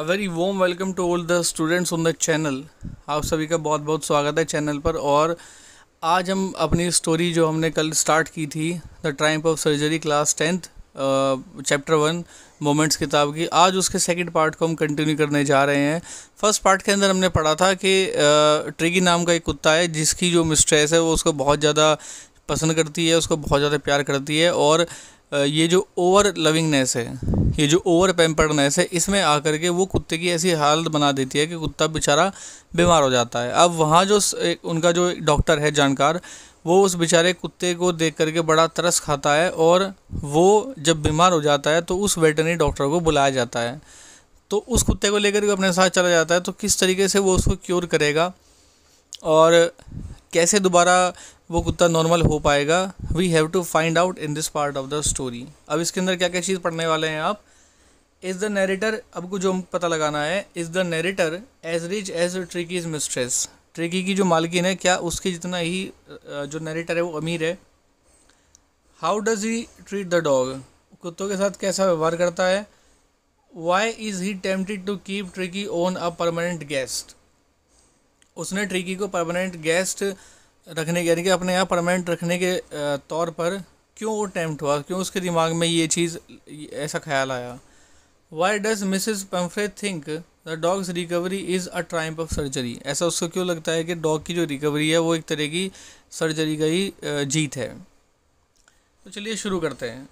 A very warm welcome to all the students on the channel आप सभी का बहुत बहुत स्वागत है चैनल पर और आज हम अपनी स्टोरी जो हमने कल स्टार्ट की थी the triumph of surgery class tenth chapter one moments किताब की आज उसके सेकंड पार्ट को हम कंटिन्यू करने जा रहे हैं फर्स्ट पार्ट के अंदर हमने पढ़ा था कि ट्रिगी नाम का एक कुत्ता है जिसकी जो मिस्ट्रेस है वो उसको बहुत ज़्यादा पसंद करती है उसको बहुत ज़्यादा प्यार करती है और ये जो ओवर लविंगनेस है ये जो ओवर पेम्पर्डनेस है इसमें आकर के वो कुत्ते की ऐसी हालत बना देती है कि कुत्ता बेचारा बीमार हो जाता है अब वहाँ जो उनका जो डॉक्टर है जानकार वो उस बेचारे कुत्ते को देख करके बड़ा तरस खाता है और वो जब बीमार हो जाता है तो उस वेटनरी डॉक्टर को बुलाया जाता है तो उस कुत्ते को लेकर के अपने साथ चला जाता है तो किस तरीके से वो उसको क्योर करेगा और कैसे दोबारा वो कुत्ता नॉर्मल हो पाएगा we have to find out in this part of the story अब इसके अंदर क्या क्या चीज़ पढ़ने वाले हैं आप इज़ द नरेटर अब को जो हम पता लगाना है is the narrator as rich as Tricki is mistress Tricki की जो मालकिन है क्या उसके जितना ही जो नरेटर है वो अमीर है how does he treat the dog कुत्तों के साथ कैसा व्यवहार करता है why is he tempted to keep Tricki on a permanent guest उसने ट्रिकी को परमानेंट गेस्ट रखने के यानी कि अपने यहाँ परमानेंट रखने के तौर पर क्यों वो अटैम्प्ट हुआ क्यों उसके दिमाग में ये चीज़ ऐसा ख्याल आया why does Mrs Pumphrey think the dog's recovery is a triumph of surgery ऐसा उसको क्यों लगता है कि डॉग की जो रिकवरी है वो एक तरह की सर्जरी का ही जीत है तो चलिए शुरू करते हैं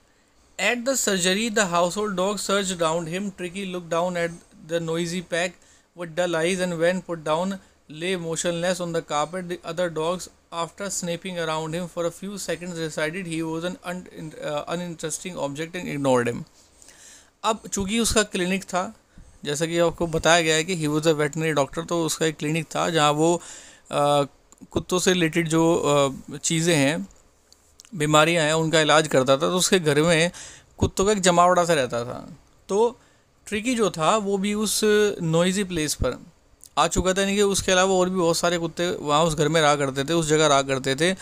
at the surgery the household dog search down him Tricki look down at the noisy pack with dull eyes and then put down lay motionless on the carpet. The other dogs, after sniffing around him for a few seconds, decided he was an un- uh, uninteresting object and ignored him. अब चूंकि उसका clinic था जैसा कि आपको बताया गया है कि he was a veterinary doctor तो उसका एक क्लिनिक था जहाँ वो आ, कुत्तों से रिलेटेड जो चीज़ें हैं बीमारियां हैं उनका इलाज करता था तो उसके घर में कुत्तों का एक जमावड़ा सा रहता था तो ट्रिकी जो था वो भी उस नोइजी प्लेस पर आ चुका था यानी कि उसके अलावा और भी बहुत सारे कुत्ते वहाँ उस घर में रहा करते थे उस जगह रहा करते थे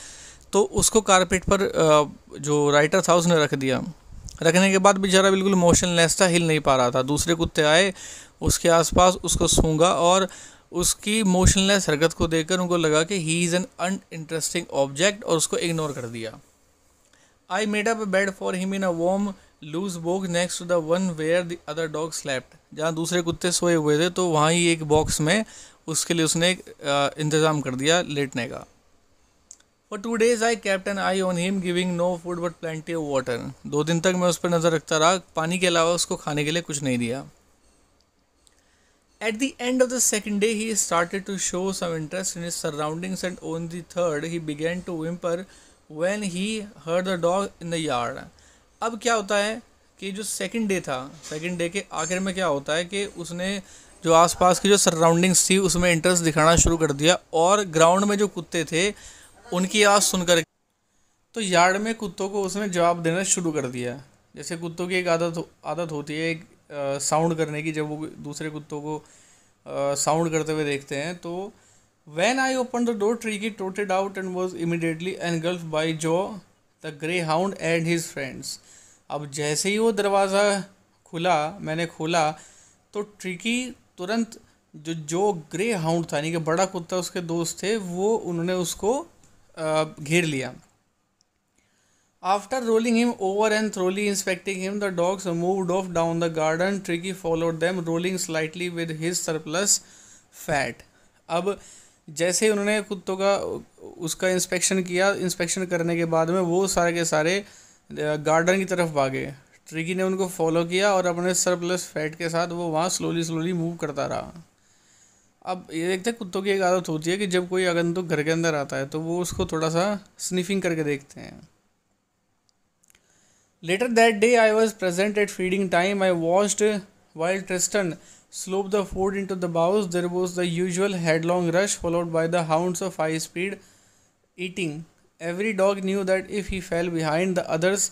तो उसको कारपेट पर जो राइटर था उसने रख दिया रखने के बाद बेचारा बिल्कुल मोशनलेस था हिल नहीं पा रहा था दूसरे कुत्ते आए उसके आसपास उसको सूंघा और उसकी मोशनलेस हरकत को देखकर उनको लगा कि he is an uninteresting object और उसको इग्नोर कर दिया I made up bed for him in a warm loose box next to the one where the other dog slept जहाँ दूसरे कुत्ते सोए हुए थे तो वहाँ ही एक बॉक्स में उसके लिए उसने एक इंतज़ाम कर दिया लेटने का for two days I kept an eye on him giving no food but plenty of water दो दिन तक मैं उस पर नज़र रखता रहा पानी के अलावा उसको खाने के लिए कुछ नहीं दिया at the end of the second day he started to show some interest in his surroundings and on third he began to whimper when he heard the dog in the yard अब क्या होता है कि जो second day था second day के आखिर में क्या होता है कि उसने जो आसपास की जो सराउंडिंग्स थी उसमें इंटरेस्ट दिखाना शुरू कर दिया और ग्राउंड में जो कुत्ते थे उनकी आवाज़ सुनकर तो यार्ड में कुत्तों को उसने जवाब देना शुरू कर दिया जैसे कुत्तों की एक आदत आदत होती है एक साउंड करने की जब वो दूसरे कुत्तों को साउंड करते हुए देखते हैं तो when I open the door Tricki टोटेड out and was immediately engulfed by Jock the greyhound and his friends अब जैसे ही वो दरवाज़ा खुला मैंने खोला तो ट्रिकी तुरंत जो जो ग्रे हाउंड था यानी कि बड़ा कुत्ता उसके दोस्त थे वो उन्होंने उसको घेर लिया after rolling him over and thoroughly inspecting him the dogs moved off down the garden Tricki follow them rolling slightly with his surplus fat अब जैसे ही उन्होंने कुत्तों का उसका इंस्पेक्शन किया इंस्पेक्शन करने के बाद में वो सारे के सारे गार्डन की तरफ भागे ट्रिकी ने उनको फॉलो किया और अपने सरप्लस फैट के साथ वो वहाँ स्लोली स्लोली मूव करता रहा अब ये देखते हैं कुत्तों की एक आदत होती है कि जब कोई आगंतुक तो घर के अंदर आता है तो वो उसको थोड़ा सा स्निफिंग करके देखते हैं later that day I was present at feeding time I watched while Tristan slopped the food into the bowls there was the usual headlong rush followed by the hounds of high speed eating Every dog knew that if he fell behind the others,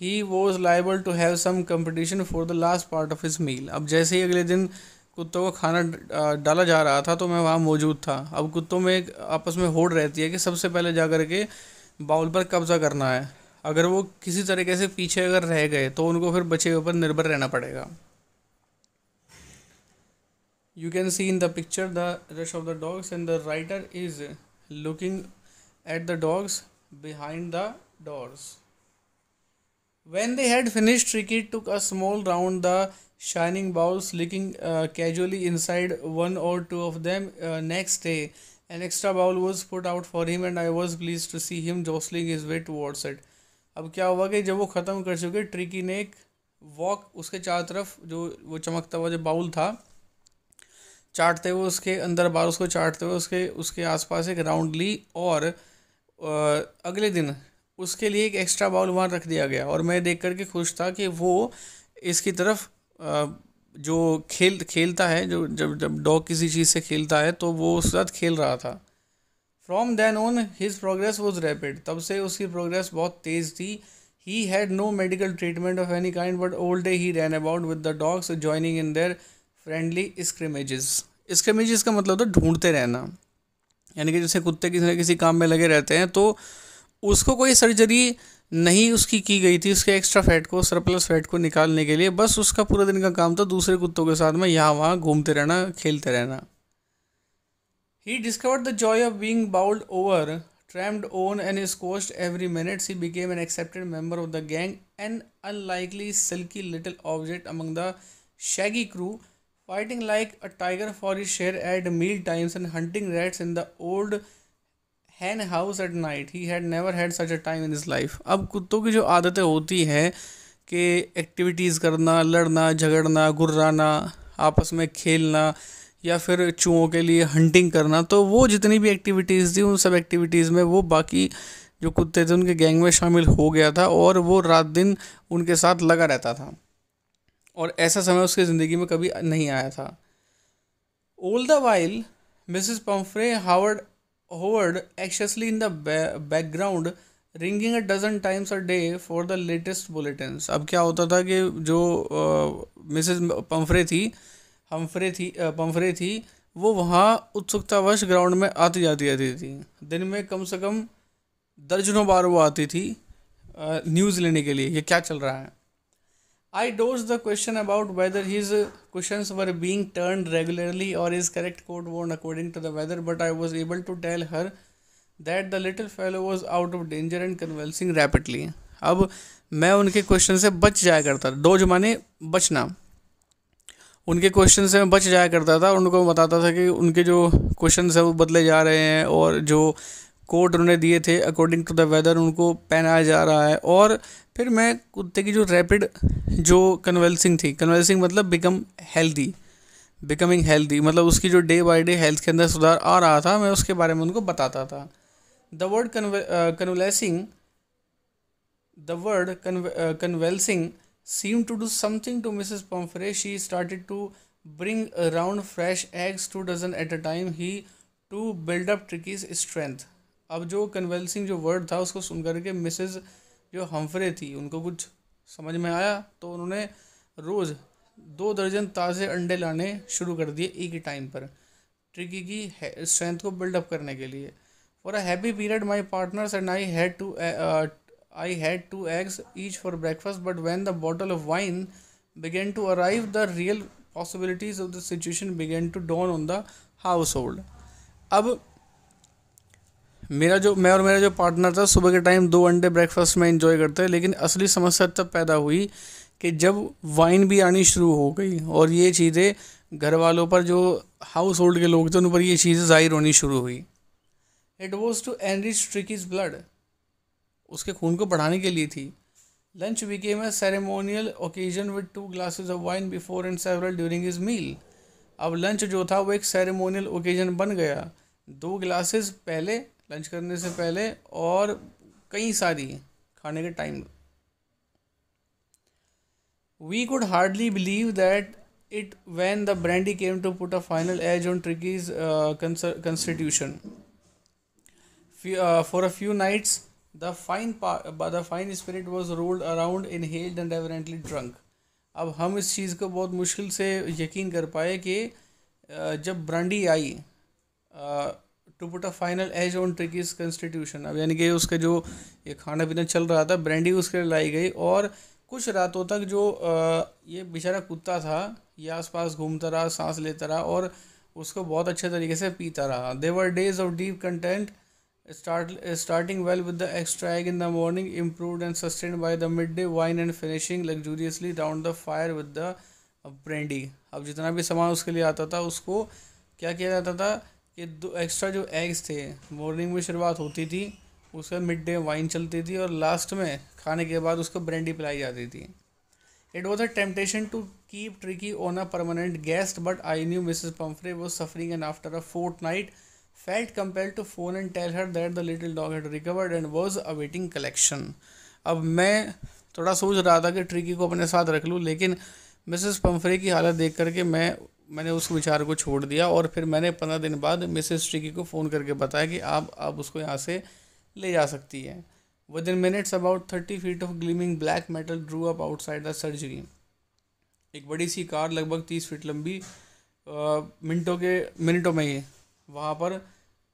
he was liable to have some competition for the last part of his meal अब जैसे ही अगले दिन कुत्तों को खाना डाला जा रहा था तो मैं वहाँ मौजूद था अब कुत्तों में आपस में होड़ रहती है कि सबसे पहले जा कर के बाउल पर कब्जा करना है अगर वो किसी तरीके से पीछे अगर रह गए तो उनको फिर बचे ऊपर निर्भर रहना पड़ेगा you can see in the picture the rush of the dogs and the writer is looking at the dogs behind the doors. When they had finished, Ricky took a small round the shining bowls, licking uh, casually inside one or two of them uh, next day. An extra bowl was put out for him and I was pleased to see him jostling his way towards it. अब क्या हुआ कि जब वो ख़त्म कर चुके tricky ने एक वॉक उसके चारों तरफ जो वो चमकता हुआ जो बाउल था चाटते हुए उसके अंदर बार उसको चाटते हुए उसके उसके आसपास एक राउंड ली और अगले दिन उसके लिए एक एक्स्ट्रा बाउल वहाँ रख दिया गया और मैं देख करके खुश था कि वो इसकी तरफ जो खेल खेलता है जो जब जब डॉग किसी चीज़ से खेलता है तो वो उस साथ खेल रहा था from then on his progress was rapid तब से उसकी प्रोग्रेस बहुत तेज़ थी he had no medical treatment of any kind but all day he ran about with the dogs joining in their friendly scrimmages scrimmages का मतलब था ढूंढते रहना यानी कि जैसे कुत्ते किसी ना किसी काम में लगे रहते हैं तो उसको कोई सर्जरी नहीं उसकी की गई थी उसके एक्स्ट्रा फैट को सरप्लस फैट को निकालने के लिए बस उसका पूरा दिन का काम था दूसरे कुत्तों के साथ में यहाँ वहाँ घूमते रहना खेलते रहना he discovered the joy of being bowled over trampled on and cuffed every minute he became an accepted member of the gang an unlikely silky little object among the shaggy crew fighting like a tiger for his share at meal times and hunting rats in the old hen house at night he had never had such a time in this life अब कुत्तों की जो आदतें होती हैं कि activities करना लड़ना झगड़ना गुर्राना आपस में खेलना या फिर चूहों के लिए हंटिंग करना तो वो जितनी भी एक्टिविटीज़ थी उन सब एक्टिविटीज़ में वो बाकी जो कुत्ते थे उनके गैंग में शामिल हो गया था और वो रात दिन उनके साथ लगा रहता था और ऐसा समय उसकी ज़िंदगी में कभी नहीं आया था all the while Mrs Pumphrey hovered hovered anxiously in the background ringing a dozen times a day for the latest bulletin अब क्या होता था कि जो मिसिज पम्फ्रे थी हमफ्रे थी पम्फ्रे थी वो वहाँ उत्सुकतावश ग्राउंड में आती जाती रहती थी दिन में कम से कम दर्जनों बार वो आती थी न्यूज़ लेने के लिए ये क्या चल रहा है I dodge the question about whether his question were being turn regularly or his correct coat worn according to the weather but I was able to tell her that the little fellow was out of danger and convalescing rapidly अब मैं उनके question से बच जाया करता दो जमाने बचना उनके क्वेश्चन से मैं बच जाया करता था उनको बताता था कि उनके जो क्वेश्चन है वो बदले जा रहे हैं और जो कोट उन्होंने दिए थे अकॉर्डिंग टू द वेदर उनको पहनाया जा रहा है और फिर मैं कुत्ते की जो रैपिड जो कन्वेल्सिंग थी कन्वेल्सिंग मतलब बिकम हेल्दी बिकमिंग हेल्दी मतलब उसकी जो डे बाई डे हेल्थ के अंदर सुधार आ रहा था मैं उसके बारे में उनको बताता था the word convalescing the word convalescing seem to do something to Mrs Pumphrey she started to bring around fresh eggs two dozen at a time he to build up Tricki's strength अब जो कन्वेंसिंग जो word था उसको सुन करके Mrs जो हम्फरे थी उनको कुछ समझ में आया तो उन्होंने रोज़ दो दर्जन ताज़े अंडे लाने शुरू कर दिए एक ही टाइम पर ट्रिकी की स्ट्रेंथ को बिल्डअप करने के लिए for a happy period my partners and I had two I had two eggs each for breakfast but when the bottle of wine began to arrive the real possibilities of the situation began to dawn on the household अब मेरा जो मैं और मेरा जो partner था सुबह के टाइम दो अंडे ब्रेकफास्ट में इंजॉय करते हैं लेकिन असली समस्या तब पैदा हुई कि जब वाइन भी आनी शुरू हो गई और ये चीज़ें घर वालों पर जो हाउस होल्ड के लोग थे उन पर ये चीज़ें ज़ाहिर होनी शुरू हुई it was to enrich Tricki's blood उसके खून को बढ़ाने के लिए थी lunch became a ceremonial occasion with two glasses of wine before and several during his meal अब लंच जो था वो एक सेरेमोनियल ओकेजन बन गया दो ग्लासेस पहले लंच करने से पहले और कई सारी खाने के time we could hardly believe that it when the brandy came to put a final edge on Tricki's constitution for a few nights the fine the fine spirit was rolled around in held and reverently drunk अब हम इस चीज़ को बहुत मुश्किल से यकीन कर पाए कि uh, जब ब्रांडी आई uh, to put a final edge on Tricki's constitution अब यानी कि उसका जो ये खाना पीना चल रहा था ब्रांडी उसके लिए लाई गई और कुछ रातों तक जो ये बेचारा कुत्ता था ये आसपास घूमता रहा सांस लेता रहा और उसको बहुत अच्छे तरीके से पीता रहा these days of deep content start starting well with the extra egg in the morning improved and sustain by the midday wine and finishing luxuriously round the fire with the brandy अब जितना भी सामान उसके लिए आता था उसको क्या किया जाता था ये दो एक्स्ट्रा जो एग्स थे मॉर्निंग में शुरुआत होती थी उसके मिड डे वाइन चलती थी और लास्ट में खाने के बाद उसको ब्रेंडी पिलाई जाती थी it was a temptation to keep Tricki on a permanent guest but I knew Mrs Pumphrey was suffering and after a fortnight felt compelled to phone and tell her that the little dog had recovered and was awaiting collection अब मैं थोड़ा सोच रहा था कि tricky को अपने साथ रख लूँ लेकिन मिसेस पम्फ्रे की हालत देख करके मैं मैंने उस विचार को छोड़ दिया और फिर मैंने पंद्रह दिन बाद मिसेस ट्रिकी को फ़ोन करके बताया कि आप आप उसको यहाँ से ले जा सकती हैं within minutes about thirty feet of gleaming black metal drew up outside the surgery एक बड़ी सी कार लगभग तीस फीट लंबी मिनटों के मिनटों में ही वहाँ पर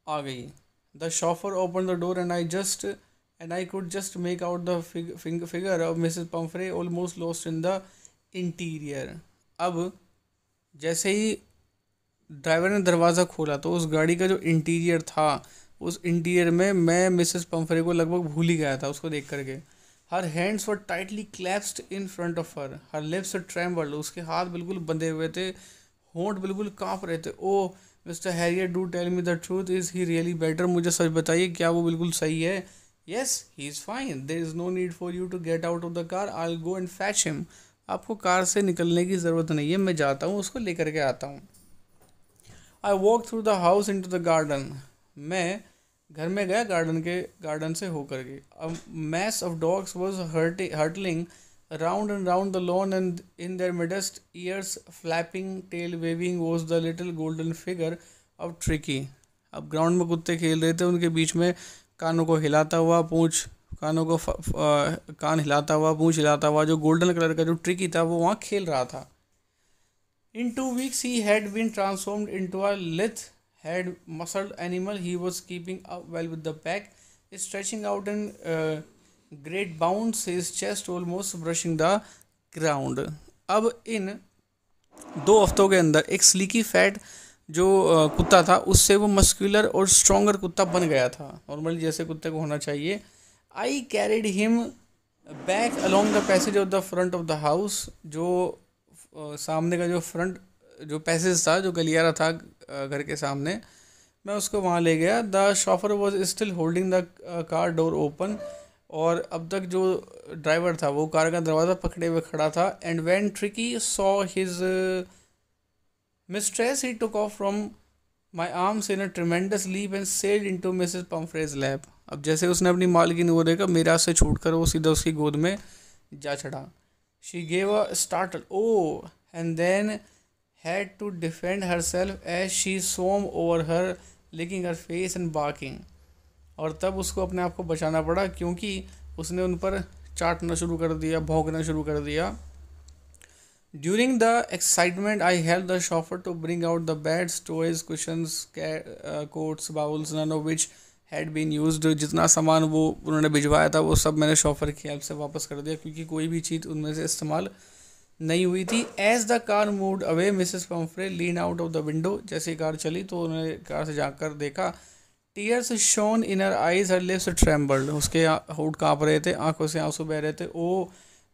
आ गई the chauffeur open the door and I just and I could just make out the figure of Mrs Pumphrey almost lost in the interior अब जैसे ही ड्राइवर ने दरवाज़ा खोला तो उस गाड़ी का जो इंटीरियर था उस इंटीरियर में मैं मिसेस पम्फरे को लगभग भूल ही गया था उसको देख करके her hands were tightly clasped in front of her her lips trembled उसके हाथ बिल्कुल बंधे हुए थे होंठ बिल्कुल कांप रहे थे oh Mr Herriot do tell me the truth is he really better मुझे सच बताइए क्या वो बिल्कुल सही है yes he is fine there is no need for you to get out of the car I go and fetch him आपको car से निकलने की ज़रूरत नहीं है मैं जाता हूँ उसको लेकर के आता हूँ I walk through the house into the garden मैं घर में गया गार्डन के गार्डन से होकर के अब mass of dogs was hurtling round and round the lawn and in their midst ears flapping tail waving was the little golden figure of Tricki अब ग्राउंड में कुत्ते खेल रहे थे उनके बीच में कानों को हिलाता हुआ पूँछ कानों को कान हिलाता हुआ पूछ हिलाता हुआ जो गोल्डन कलर का जो ट्रिकी था वो वहाँ खेल रहा था in two weeks he had been transformed into a lithe hard muscled animal he was keeping up well with the pack stretching out in great bound his chest almost brushing the ground अब इन दो हफ्तों के अंदर एक स्लीकी fat जो कुत्ता था उससे वो मस्कुलर और स्ट्रॉन्गर कुत्ता बन गया था नॉर्मली जैसे कुत्ते को होना चाहिए I carried him back along the passage of the front of the house जो सामने का जो फ्रंट जो पैसेज था जो गलियारा था घर के सामने मैं उसको वहाँ ले गया the chauffeur was still holding the car door open और अब तक जो ड्राइवर था वो कार का दरवाज़ा पकड़े हुए खड़ा था and when Tricki saw his mistress he took off from my arms in a tremendous leap and sailed into Mrs Pumphrey's lap अब जैसे उसने अपनी मालकिन को देखा मेरा से छूट कर वो सीधा उसकी गोद में जा चढ़ा she gave a start oh and then had to defend herself as she swarmed over her licking her face and barking और तब उसको अपने आप को बचाना पड़ा क्योंकि उसने उन पर चाटना शुरू कर दिया भोंकना शुरू कर दिया during the excitement I help the chauffeur to bring out the bed storage question coats bowls none of which had been used जितना सामान वो उन्होंने भिजवाया था वो सब मैंने शॉफर की हेल्प से वापस कर दिया क्योंकि कोई भी चीज़ उनमें से इस्तेमाल नहीं हुई थी as the car moved away Mrs Pumphrey lean out of the window जैसे कार चली तो उन्होंने कार से जाकर देखा tears shone in her eyes her lips trembled उसके होठ काँप रहे थे आंखों से आंसू बह रहे थे oh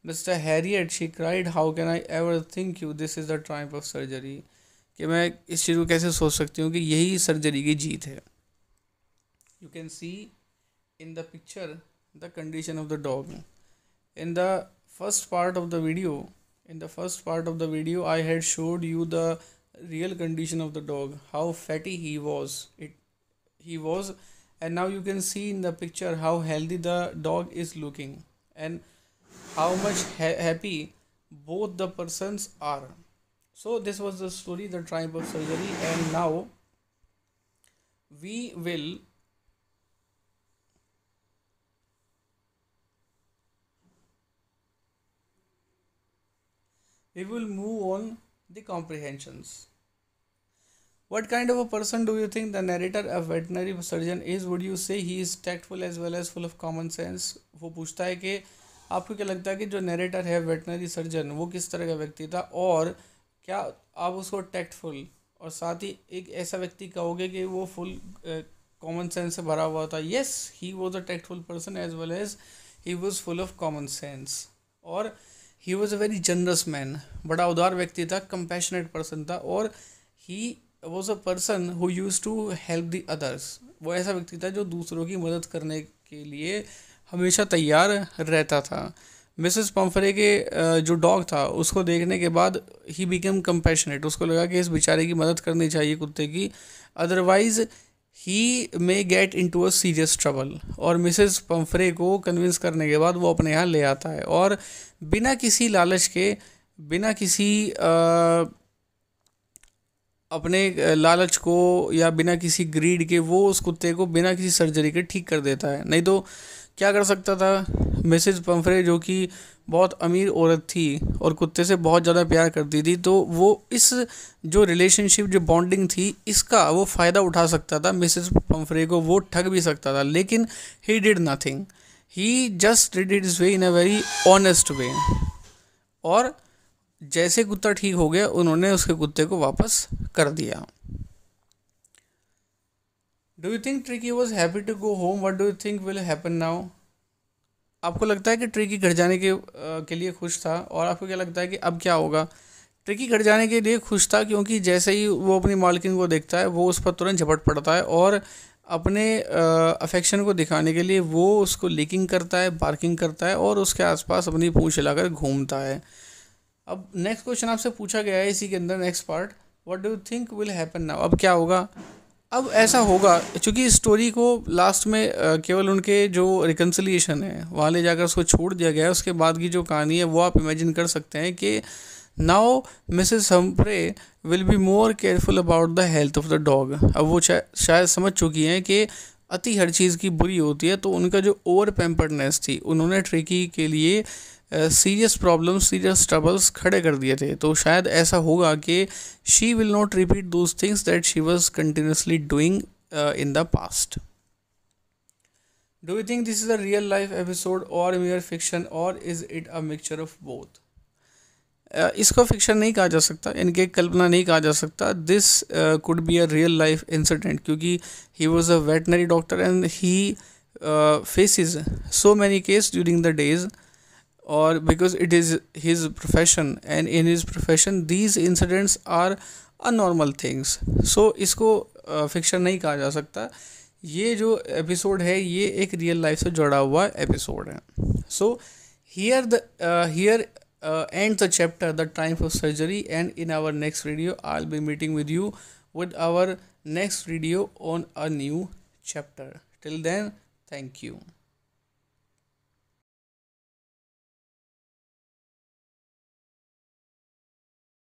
Mr Herriot she cried how can I ever think you this is the triumph of surgery कि मैं इस चीज़ को कैसे सोच सकती हूँ कि यही सर्जरी की जीत है you can see in the picture the condition of the dog in the first part of the video in the first part of the video i had showed you the real condition of the dog how fatty he was it he was and now you can see in the picture how healthy the dog is looking and how much ha happy both the persons are so this was the story the tribe of surgery and now we will we will move on the comprehensions what kind of a person do you think the narrator a veterinary surgeon is would you say he is tactful as well as full of common sense wo puchta hai ki आपको क्या लगता है कि जो narrator है veterinary surgeon वो किस तरह का व्यक्ति था और क्या आप उसको टैक्टफुल और साथ ही एक ऐसा व्यक्ति कहोगे कि वो फुल कॉमन सेंस से भरा हुआ था yes he was a tactful person as well as he was full of common sense और he was a very generous man बड़ा उदार व्यक्ति था कंपैशनेट पर्सन था और he was a person who used to help the others वो ऐसा व्यक्ति था जो दूसरों की मदद करने के लिए हमेशा तैयार रहता था मिसेस पम्फरे के जो डॉग था उसको देखने के बाद ही बिकम कंपैशनेट उसको लगा कि इस बेचारे की मदद करनी चाहिए कुत्ते की otherwise he may get into a serious trouble और मिसेस पम्फरे को कन्विंस करने के बाद वो अपने यहाँ ले आता है और बिना किसी लालच के बिना किसी आ, अपने लालच को या बिना किसी ग्रीड के वो उस कुत्ते को बिना किसी सर्जरी के ठीक कर देता है नहीं तो क्या कर सकता था मिसिज पम्फरे जो कि बहुत अमीर औरत थी और कुत्ते से बहुत ज़्यादा प्यार करती थी तो वो इस जो रिलेशनशिप जो बॉन्डिंग थी इसका वो फ़ायदा उठा सकता था मिसिज पम्फरे को वो ठग भी सकता था लेकिन he did nothing he just did its way in a very honest way और जैसे कुत्ता ठीक हो गया उन्होंने उसके कुत्ते को वापस कर दिया do you think Tricki was happy to go home what do you think will happen now आपको लगता है कि ट्रिकी घर जाने के के लिए खुश था और आपको क्या लगता है कि अब क्या होगा ट्रिकी घर जाने के लिए खुश था क्योंकि जैसे ही वो अपनी मालकिन को देखता है वो उस पर तुरंत झपट पड़ता है और अपने अफेक्शन को दिखाने के लिए वो उसको लीकिंग करता है पार्किंग करता है और उसके आसपास अपनी पूँछ लगाकर घूमता है अब नेक्स्ट क्वेश्चन आपसे पूछा गया है इसी के अंदर next part what do you think will happen now अब क्या होगा अब ऐसा होगा क्योंकि इस स्टोरी को लास्ट में केवल उनके जो रिकन्सिलिएशन है वहाँ ले जाकर उसको छोड़ दिया गया है उसके बाद की जो कहानी है वो आप इमेजिन कर सकते हैं कि now Mrs Humphrey will be more careful about the health of the dog अब वो शायद समझ चुकी हैं कि अति हर चीज़ की बुरी होती है तो उनका जो ओवर पेम्पर्डनेस थी उन्होंने ट्रेकी के लिए सीरियस प्रॉब्लम सीरियस ट्रबल्स खड़े कर दिए थे तो शायद ऐसा होगा कि she will not repeat those things that she was continuously doing in the past do you think this is a real life episode or mere fiction or is it a mixture of both इसको fiction नहीं कहा जा सकता इनके कल्पना नहीं कहा जा सकता this could be a real life incident क्योंकि he was a veterinary doctor and he faces so many case during the days और because it is his profession and in his profession these incidents are abnormal things so इसको fiction नहीं कहा जा सकता ये जो episode है ये एक रियल लाइफ से जुड़ा हुआ एपिसोड है so here the here and the chapter the time of surgery and in our next video I be meeting with you with our next video on a new chapter till then thank you